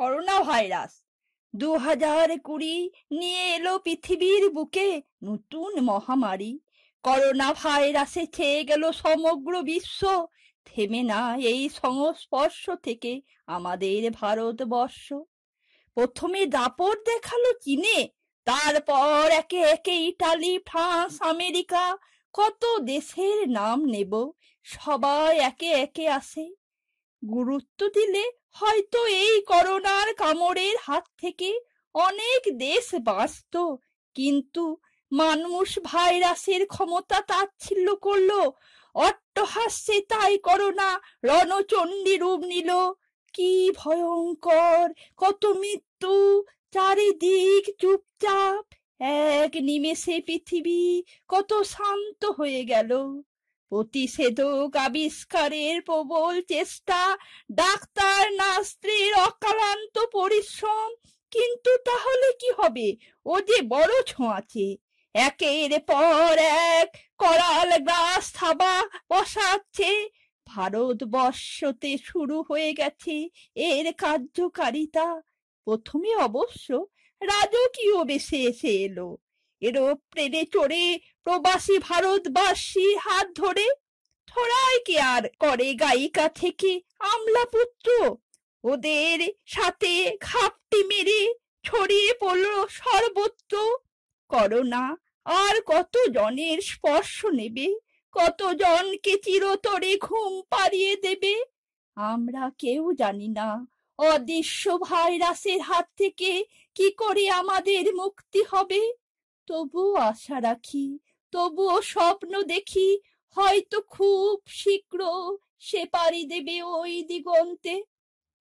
corona virus দু হাজার কুড়ি নিয়ে এলো পৃথিবীর বুকে নতুন মহামারী করোনা ভাইরাসে খেয়ে গেল সমগ্র বিশ্ব থেমে না এই সংস্পর্শ থেকে আমাদের ভারতবর্ষ প্রথমে দাপট দেখালো চীনে তারপর একে একে ইটালি ফ্রান্স আমেরিকা কত দেশের নাম নেব সবাই একে একে আসে গুরুত্ব দিলে হয়তো এই করোনার কামড়ের হাত থেকে অনেক দেশ বাঁচত কিন্তু মানুষ ভাইরাসের ক্ষমতা তাচ্ছিল্য করল অট্টহাস্যে তাই করোনা রণচণ্ডী রূপ নিল কি ভয়ঙ্কর কত মৃত্যু চারিদিক চুপচাপ এক নিমেষে পৃথিবী কত শান্ত হয়ে গেল প্রতিষেধক আবিষ্কারের প্রবল চেষ্টা ডাক্তার নাস্ত্রীর অক্লান্ত পরিশ্রম কিন্তু তাহলে কি হবে ও যে বড় ছোঁয়াচে একের পর এক করাল গ্রাস থাবা বসাচ্ছে ভারতবর্ষতে শুরু হয়ে গেছে এর কার্যকারিতা প্রথমে অবশ্য রাজকীয় বেশে এসে এলো এরূপ ট্রেনে চড়ে প্রবাসী ভারতবাসী হাত ধরে থরাই কে আর করে গায়িকা থেকে আমলা পুত্র ওদের সাথে খাপটি মেরে ছড়িয়ে পড়ল সর্বত্র করোনা আর কত জনের স্পর্শ নেবে কত জনকে চিরতরে ঘুম পাড়িয়ে দেবে আমরা কেউ জানি না অদৃশ্য ভাইরাসের হাত থেকে কি করে আমাদের মুক্তি হবে তবু আশা রাখি তবুও স্বপ্ন দেখি হয়তো খুব শীঘ্র সে পারি দেবে ওই দিগন্তে